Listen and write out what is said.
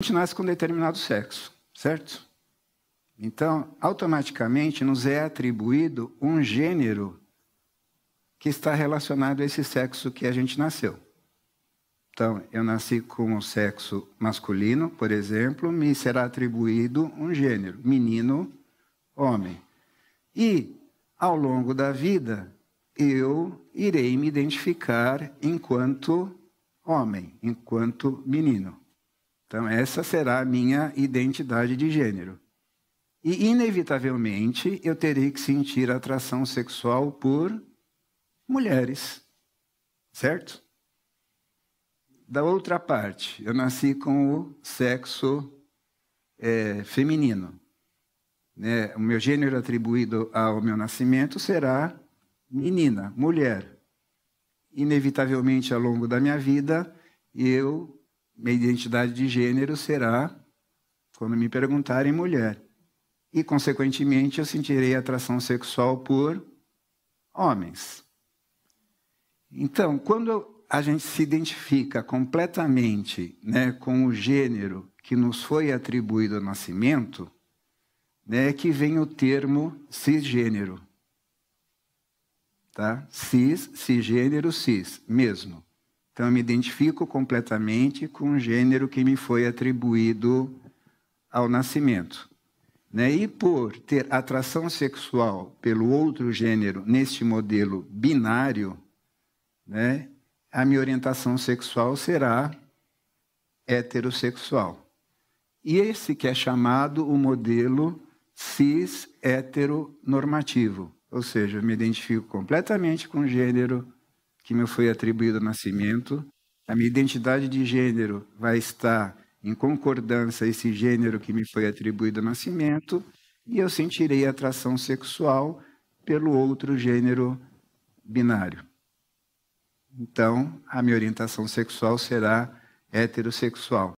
A gente nasce com determinado sexo, certo? Então, automaticamente nos é atribuído um gênero que está relacionado a esse sexo que a gente nasceu. Então, eu nasci com o sexo masculino, por exemplo, me será atribuído um gênero, menino, homem. E, ao longo da vida, eu irei me identificar enquanto homem, enquanto menino. Então, essa será a minha identidade de gênero. E, inevitavelmente, eu terei que sentir atração sexual por mulheres. Certo? Da outra parte, eu nasci com o sexo é, feminino. Né? O meu gênero atribuído ao meu nascimento será menina, mulher. Inevitavelmente, ao longo da minha vida, eu minha identidade de gênero será, quando me perguntarem, mulher. E, consequentemente, eu sentirei atração sexual por homens. Então, quando a gente se identifica completamente né, com o gênero que nos foi atribuído ao nascimento, né, é que vem o termo cisgênero. Tá? Cis, cisgênero, cis, mesmo. Então, eu me identifico completamente com o gênero que me foi atribuído ao nascimento. Né? E por ter atração sexual pelo outro gênero neste modelo binário, né? a minha orientação sexual será heterossexual. E esse que é chamado o modelo cis heteronormativo, ou seja, eu me identifico completamente com o gênero que me foi atribuído ao nascimento, a minha identidade de gênero vai estar em concordância a esse gênero que me foi atribuído ao nascimento, e eu sentirei atração sexual pelo outro gênero binário. Então, a minha orientação sexual será heterossexual.